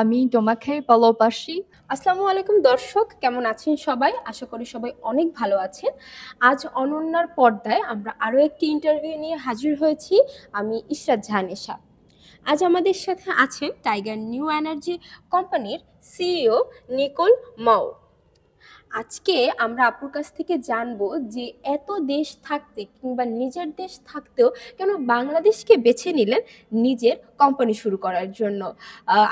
আমি তোমাকে ভালোবাসি আসসালামু আলাইকুম দর্শক কেমন আছেন সবাই আশা করি সবাই অনেক ভালো আছেন আজ অনন্যার পর্দায় আমরা আরও একটি ইন্টারভিউ নিয়ে হাজির হয়েছি আমি ইশরাত জাহানেশা আজ আমাদের সাথে আছেন টাইগার নিউ এনার্জি কোম্পানির সিইও নিকোল মাও আজকে আমরা আপুর কাছ থেকে জানবো যে এত দেশ থাকতে কিংবা নিজের দেশ থাকতেও কেন বাংলাদেশকে বেছে নিলেন নিজের কোম্পানি শুরু করার জন্য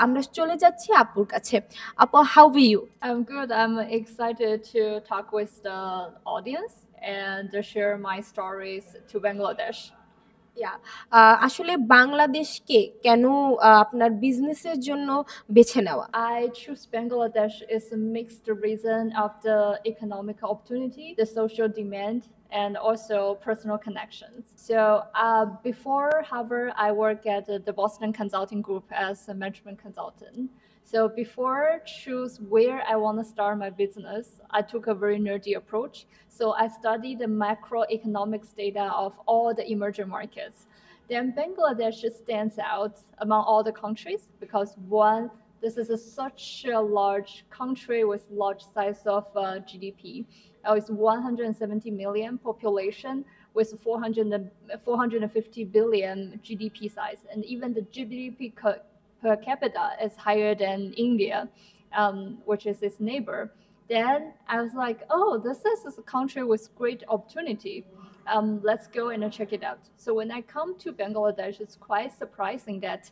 আমরা চলে যাচ্ছি আপুর কাছে আপু how be you I am good I am excited to talk with the audience and share my stories to Bangladesh yeah আসলে বাংলাদেশকে কেন আপনার বিজনেসের জন্য বেছে নেওয়া I choose Bangladesh is a mixed reason of the economic opportunity, the social demand and also personal connections. So uh, before Harvard, I worked at the Boston Consulting Group as a management consultant. So before choose where I want to start my business, I took a very nerdy approach. So I studied the macroeconomics data of all the emerging markets. Then Bangladesh stands out among all the countries because one, this is a, such a large country with large size of uh, GDP. it's 170 million population with 400, 450 billion GDP size. And even the GDP per capita is higher than India, um, which is its neighbor. Then I was like, oh, this is a country with great opportunity. Um, let's go and check it out. So when I come to Bangladesh, it's quite surprising that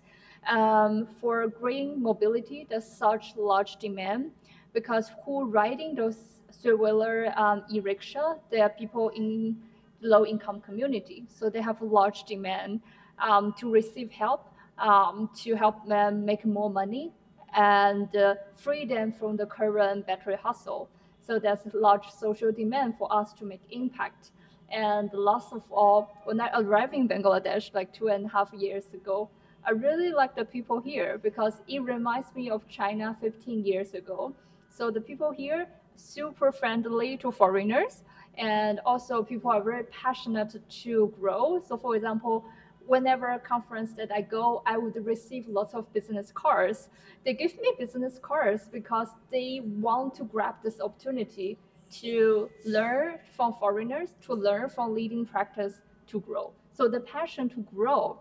um, for green mobility, there's such large demand because who riding those three-wheeler um, e-rickshaw, they are people in low-income community. So they have a large demand um, to receive help um, to help them make more money and uh, free them from the current battery hustle. So there's a large social demand for us to make impact. And last of all, when I arrived in Bangladesh like two and a half years ago, I really like the people here because it reminds me of China 15 years ago. So the people here super friendly to foreigners and also people are very passionate to grow. So for example, whenever a conference that I go, I would receive lots of business cards. They give me business cards because they want to grab this opportunity to learn from foreigners, to learn from leading practice, to grow. So the passion to grow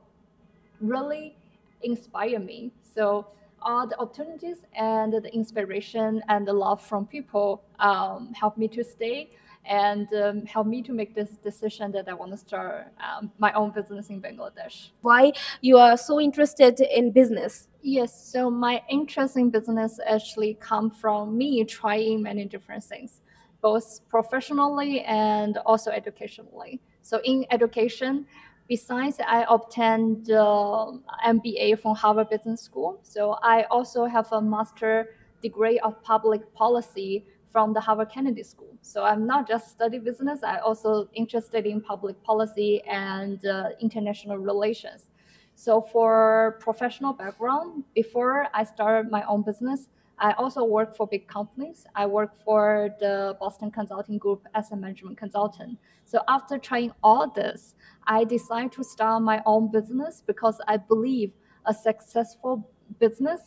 really inspire me. So all the opportunities and the inspiration and the love from people um, me to stay and um, help me to make this decision that I want to start um, my own business in Bangladesh. Why you are so interested in business? Yes, so my interest in business actually come from me trying many different things, both professionally and also educationally. So in education, besides i obtained uh, um, mba from harvard business school so i also have a master degree of public policy from the Harvard Kennedy School. So I'm not just study business, I also interested in public policy and uh, international relations. So for professional background, before I started my own business, I also work for big companies. I work for the Boston Consulting Group as a management consultant. So after trying all this, I decided to start my own business because I believe a successful business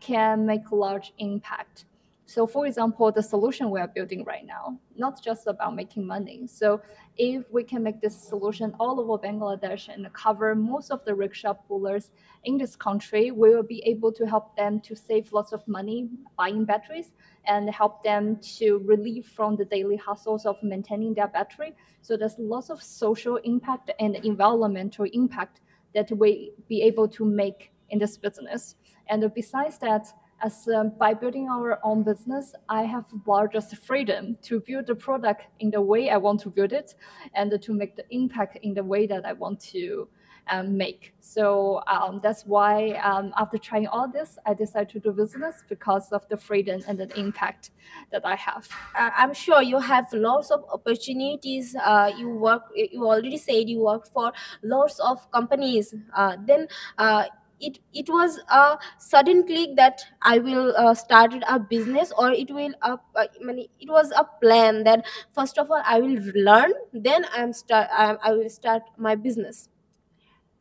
can make large impact. So for example, the solution we are building right now, not just about making money. So if we can make this solution all over Bangladesh and cover most of the rickshaw pullers in this country, we will be able to help them to save lots of money buying batteries and help them to relieve from the daily hustles of maintaining their battery. So there's lots of social impact and environmental impact that we be able to make in this business. And besides that, as um, by building our own business, I have largest freedom to build the product in the way I want to build it, and to make the impact in the way that I want to um, make. So um, that's why um, after trying all this, I decided to do business because of the freedom and the impact that I have. Uh, I'm sure you have lots of opportunities. Uh, you work. You already said you work for lots of companies. Uh, then uh, it it was a sudden click that i will uh, start a business or it will up uh, I mean, it was a plan that first of all i will learn then i'm start i, I will start my business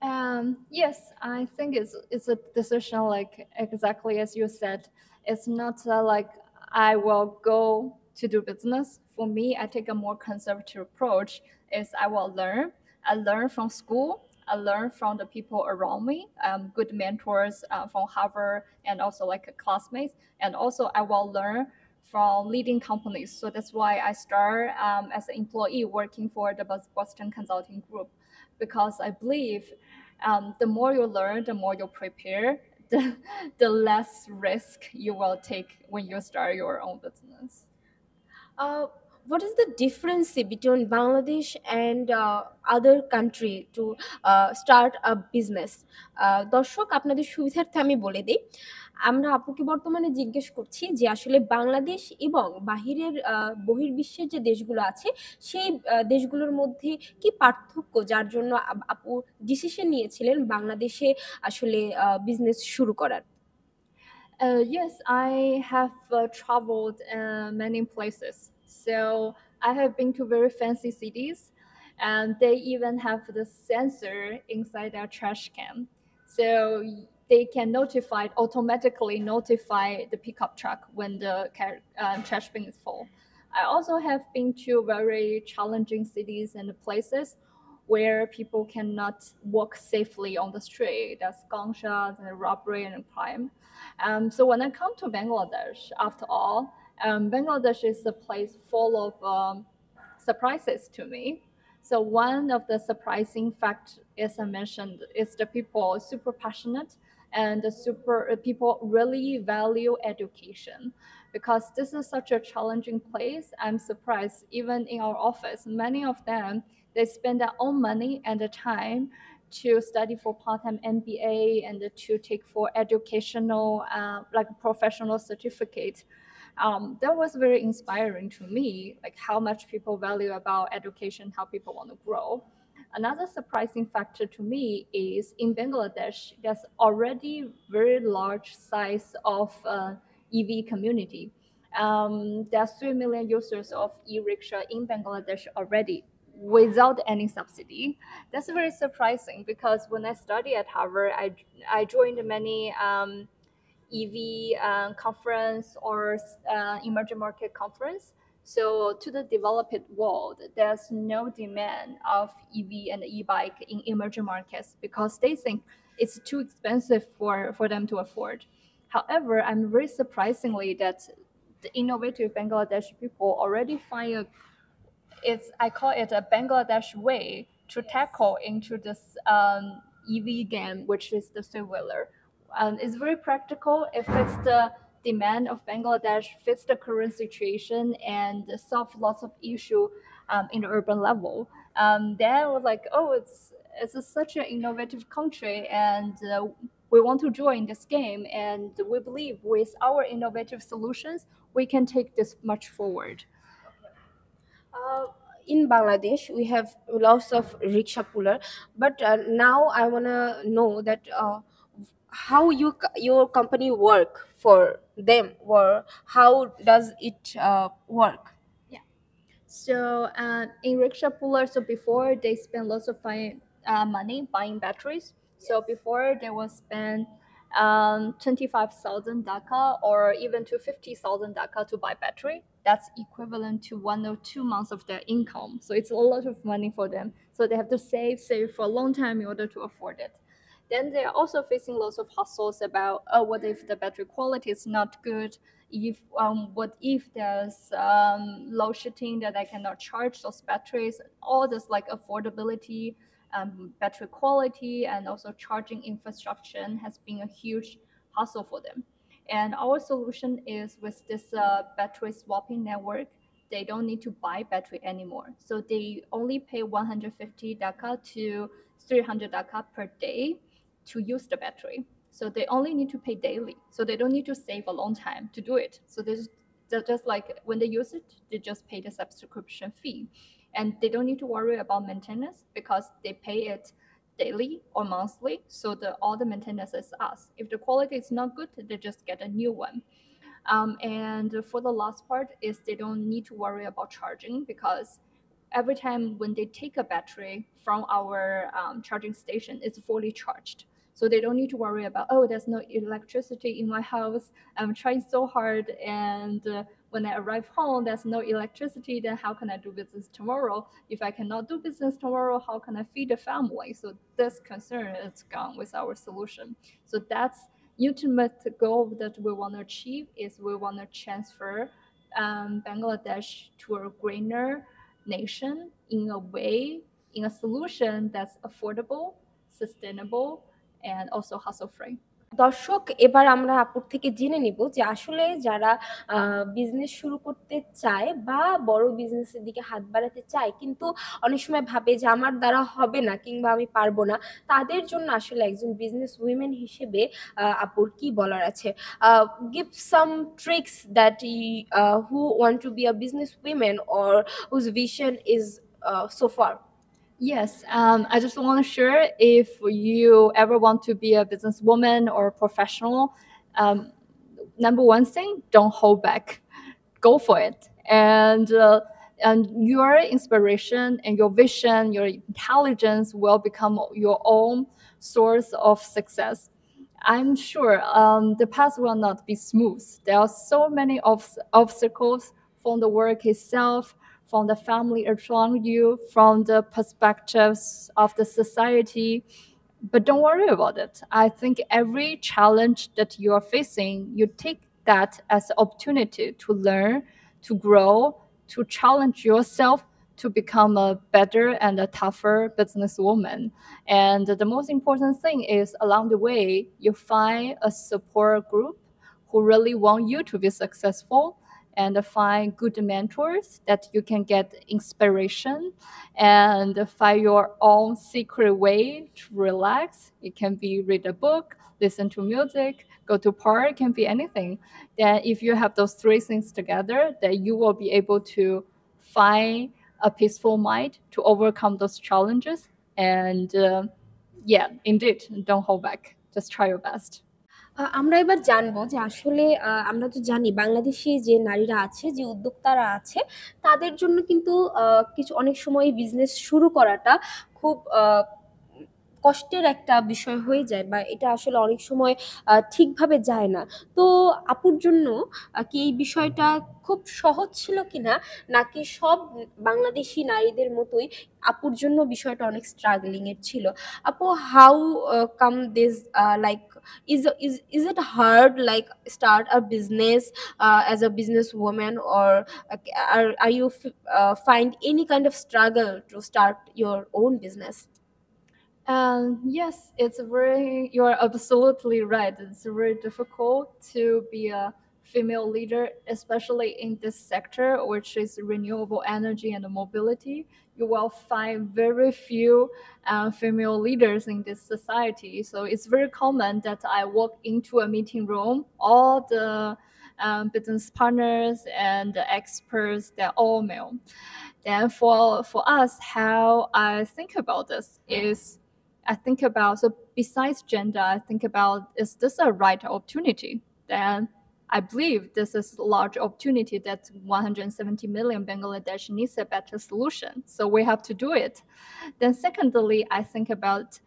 Um, yes, I think it's it's a decision like exactly as you said. It's not uh, like I will go to do business. For me, I take a more conservative approach. Is I will learn. I learn from school. I uh, learned from the people around me, um, good mentors uh, from Harvard and also like classmates. And also I will learn from leading companies. So that's why I started um, as an employee working for the Boston Consulting Group, because I believe um, the more you learn, the more you prepare, the, the less risk you will take when you start your own business. Uh, what is the difference between Bangladesh and uh, other country to uh, start a business? Uh, দর্শক আপনাদের সুবিধার্থে আমি বলে দিই আমরা আপুকে বর্তমানে জিজ্ঞেস করছি যে আসলে বাংলাদেশ এবং বাহিরের বহির্বিশ্বের যে দেশগুলো আছে সেই দেশগুলোর মধ্যে কি পার্থক্য যার জন্য আপু ডিসিশন নিয়েছিলেন বাংলাদেশে আসলে বিজনেস শুরু করার Uh, yes, I have uh, traveled uh, many places So I have been to very fancy cities, and they even have the sensor inside their trash can. So they can notify automatically notify the pickup truck when the uh, trash bin is full. I also have been to very challenging cities and places where people cannot walk safely on the street. That's gunshots and robbery and crime. Um, so when I come to Bangladesh, after all, um, Bangladesh is a place full of um, surprises to me. So one of the surprising fact, as I mentioned, is the people super passionate and the super uh, people really value education because this is such a challenging place. I'm surprised even in our office, many of them they spend their own money and the time to study for part-time MBA and to take for educational uh, like professional certificate um, that was very inspiring to me, like how much people value about education, how people want to grow. Another surprising factor to me is in Bangladesh, there's already very large size of uh, EV community. Um, there's 3 million users of e-rickshaw in Bangladesh already without any subsidy. That's very surprising because when I studied at Harvard, I, I joined many um, EV um, uh, conference or uh, emerging market conference. So to the developed world, there's no demand of EV and e-bike in emerging markets because they think it's too expensive for, for them to afford. However, I'm very surprisingly that the innovative Bangladesh people already find a, it's I call it a Bangladesh way to yes. tackle into this um, EV game, which is the three wheeler um, it's very practical. It fits the demand of Bangladesh, fits the current situation, and solve lots of issue um, in the urban level. Um, then we're like, oh, it's it's a, such an innovative country, and uh, we want to join this game. And we believe with our innovative solutions, we can take this much forward. Uh, in Bangladesh, we have lots of rickshaw puller, but uh, now I wanna know that uh, how you your company work for them or how does it uh, work Yeah. So uh, in rickshaw puller, so before they spend lots of fi- uh, money buying batteries. So before they will spend um, 25,000 Dhaka or even to 50,000 Dhaka to buy battery. That's equivalent to one or two months of their income. So it's a lot of money for them. So they have to save, save for a long time in order to afford it. Then they are also facing lots of hassles about, oh, what if the battery quality is not good? If um, what if there's um, charging that I cannot charge those batteries? All this like affordability, um, battery quality, and also charging infrastructure has been a huge hassle for them. And our solution is with this uh, battery swapping network they don't need to buy battery anymore. So they only pay 150 Dhaka to 300 Dhaka per day to use the battery. So they only need to pay daily. So they don't need to save a long time to do it. So there's just like when they use it, they just pay the subscription fee. And they don't need to worry about maintenance because they pay it daily or monthly. So the all the maintenance is us. If the quality is not good, they just get a new one. Um, and for the last part is they don't need to worry about charging because every time when they take a battery from our um, charging station, it's fully charged. So they don't need to worry about, oh, there's no electricity in my house. I'm trying so hard. And uh, when I arrive home, there's no electricity. Then how can I do business tomorrow? If I cannot do business tomorrow, how can I feed the family? So this concern is gone with our solution. So that's ultimate goal that we want to achieve is we want to transfer um, Bangladesh to a greener nation in a way, in a solution that's affordable, sustainable, and also hassle free. দর্শক এবার আমরা আপুর থেকে জেনে নিব যে আসলে যারা বিজনেস শুরু করতে চায় বা বড় বিজনেসের দিকে হাত বাড়াতে চায় কিন্তু অনেক সময় ভাবে যে আমার দ্বারা হবে না কিংবা আমি পারবো না তাদের জন্য আসলে একজন বিজনেস উইমেন হিসেবে আপুর কি বলার আছে give some tricks that who want to be a business women or whose vision is so far Yes, um, I just want to share if you ever want to be a businesswoman or a professional, um, number one thing, don't hold back, go for it, and uh, and your inspiration and your vision, your intelligence will become your own source of success. I'm sure um, the path will not be smooth. There are so many obs- obstacles from the work itself from the family around you, from the perspectives of the society. But don't worry about it. I think every challenge that you are facing, you take that as an opportunity to learn, to grow, to challenge yourself to become a better and a tougher businesswoman. And the most important thing is along the way, you find a support group who really want you to be successful and find good mentors that you can get inspiration and find your own secret way to relax. It can be read a book, listen to music, go to park, can be anything. Then if you have those three things together, then you will be able to find a peaceful mind to overcome those challenges and uh, yeah indeed don't hold back just try your best আমরা এবার জানবো যে আসলে আমরা তো জানি বাংলাদেশি যে নারীরা আছে যে উদ্যোক্তারা আছে তাদের জন্য কিন্তু কিছু অনেক সময় বিজনেস শুরু করাটা খুব কষ্টের একটা বিষয় হয়ে যায় বা এটা আসলে অনেক সময় ঠিকভাবে যায় না তো আপুর জন্য কি এই বিষয়টা খুব সহজ ছিল কিনা নাকি সব বাংলাদেশি নারীদের মতোই আপুর জন্য বিষয়টা অনেক স্ট্রাগলিং এর ছিল আপু how come this like is is is it hard like start a business uh, as a businesswoman or uh, are, are you uh, find any kind of struggle to start your own business um, yes, it's very, you are absolutely right. It's very difficult to be a female leader, especially in this sector, which is renewable energy and mobility, you will find very few uh, female leaders in this society. So it's very common that I walk into a meeting room, all the um, business partners and experts, they're all male. Then for, for us, how I think about this is I think about, so besides gender, I think about, is this a right opportunity? Then I believe this is a large opportunity that 170 million Bangladesh needs a better solution. So we have to do it. Then secondly, I think about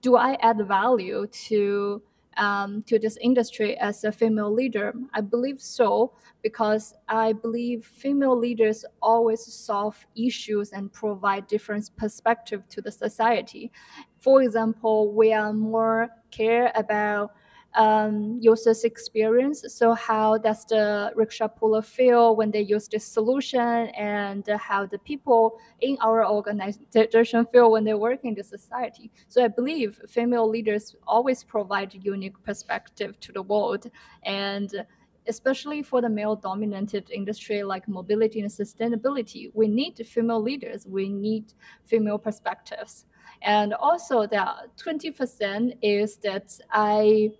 do I add value to um, to this industry as a female leader? I believe so because I believe female leaders always solve issues and provide different perspective to the society. For example, we are more care about um, users experience. So how does the rickshaw puller feel when they use this solution and how the people in our organization feel when they work in the society. So I believe female leaders always provide unique perspective to the world and especially for the male dominated industry like mobility and sustainability we need female leaders we need female perspectives and also the 20% is that i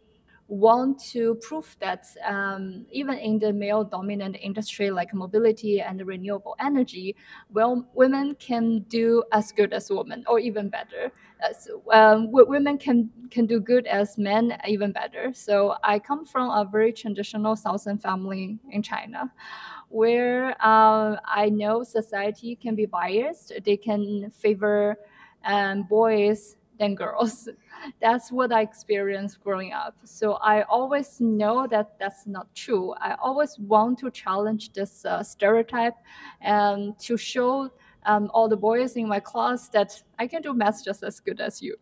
want to prove that um, even in the male dominant industry like mobility and renewable energy, well, women can do as good as women or even better. Uh, so, um, women can, can do good as men even better. So I come from a very traditional Southern family in China where uh, I know society can be biased. They can favor um, boys than girls. That's what I experienced growing up. So I always know that that's not true. I always want to challenge this uh, stereotype and to show um, all the boys in my class that I can do math just as good as you,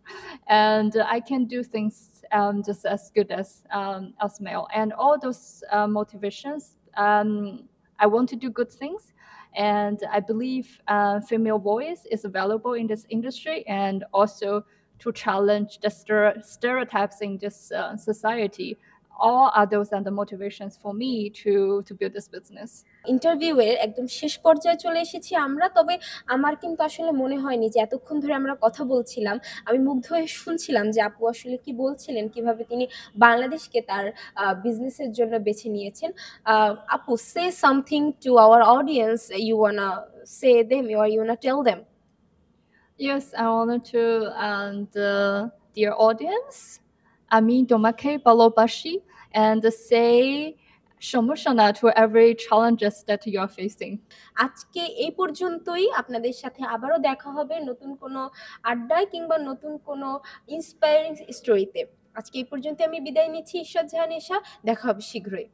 and I can do things um, just as good as um, as male. And all those uh, motivations, um, I want to do good things and I believe uh, female voice is available in this industry and also to challenge the ster- stereotypes in this uh, society all are those are the motivations for me to to build this business ইন্টারভিউয়ের একদম শেষ পর্যায়ে চলে এসেছি আমরা তবে আমার কিন্তু আসলে মনে হয়নি যে এতক্ষণ ধরে আমরা কথা বলছিলাম আমি মুগ্ধ হয়ে শুনছিলাম যে আপু আসলে কি বলছিলেন কিভাবে তিনি বাংলাদেশকে তার বিজনেসের জন্য বেছে নিয়েছেন আপু say something to our audience you wanna say them you are you wanna tell them Yes, I wanted to and uh, dear audience, Ami Domake Balobashi, and say সমস্যা না to every challenges that you are facing আজকে এই পর্যন্তই আপনাদের সাথে আবারও দেখা হবে নতুন কোনো আড্ডায় কিংবা নতুন কোনো ইন্সপায়ারিং স্টোরিতে আজকে এই পর্যন্ত আমি বিদায় নিচ্ছি ঈশ্বর জাহান এসা দেখা হবে শীঘ্রই